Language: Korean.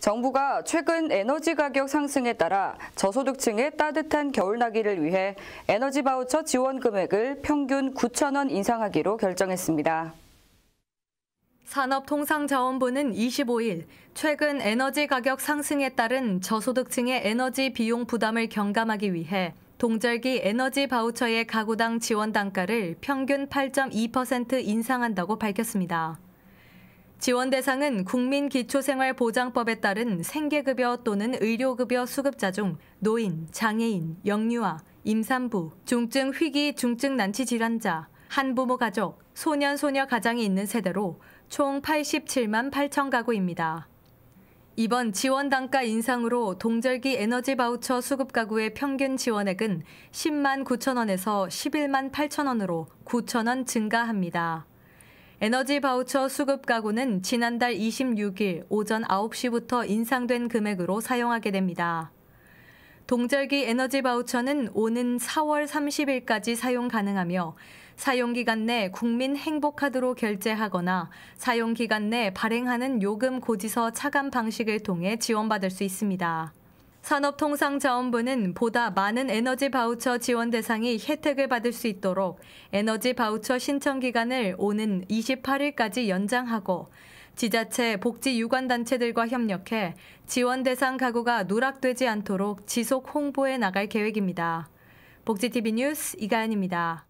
정부가 최근 에너지 가격 상승에 따라 저소득층의 따뜻한 겨울나기를 위해 에너지 바우처 지원 금액을 평균 9천원 인상하기로 결정했습니다. 산업통상자원부는 25일 최근 에너지 가격 상승에 따른 저소득층의 에너지 비용 부담을 경감하기 위해 동절기 에너지 바우처의 가구당 지원 단가를 평균 8.2% 인상한다고 밝혔습니다. 지원 대상은 국민기초생활보장법에 따른 생계급여 또는 의료급여 수급자 중 노인, 장애인, 영유아, 임산부, 중증 희귀 중증 난치 질환자, 한부모 가족, 소년 소녀 가장이 있는 세대로 총 87만 8천 가구입니다. 이번 지원 단가 인상으로 동절기 에너지 바우처 수급 가구의 평균 지원액은 10만 9천 원에서 11만 8천 원으로 9천 원 증가합니다. 에너지 바우처 수급 가구는 지난달 26일 오전 9시부터 인상된 금액으로 사용하게 됩니다. 동절기 에너지 바우처는 오는 4월 30일까지 사용 가능하며 사용기간 내 국민 행복카드로 결제하거나 사용기간 내 발행하는 요금 고지서 차감 방식을 통해 지원받을 수 있습니다. 산업통상자원부는 보다 많은 에너지 바우처 지원 대상이 혜택을 받을 수 있도록 에너지 바우처 신청 기간을 오는 28일까지 연장하고 지자체 복지 유관단체들과 협력해 지원 대상 가구가 누락되지 않도록 지속 홍보해 나갈 계획입니다. 복지TV 뉴스 이가은입니다.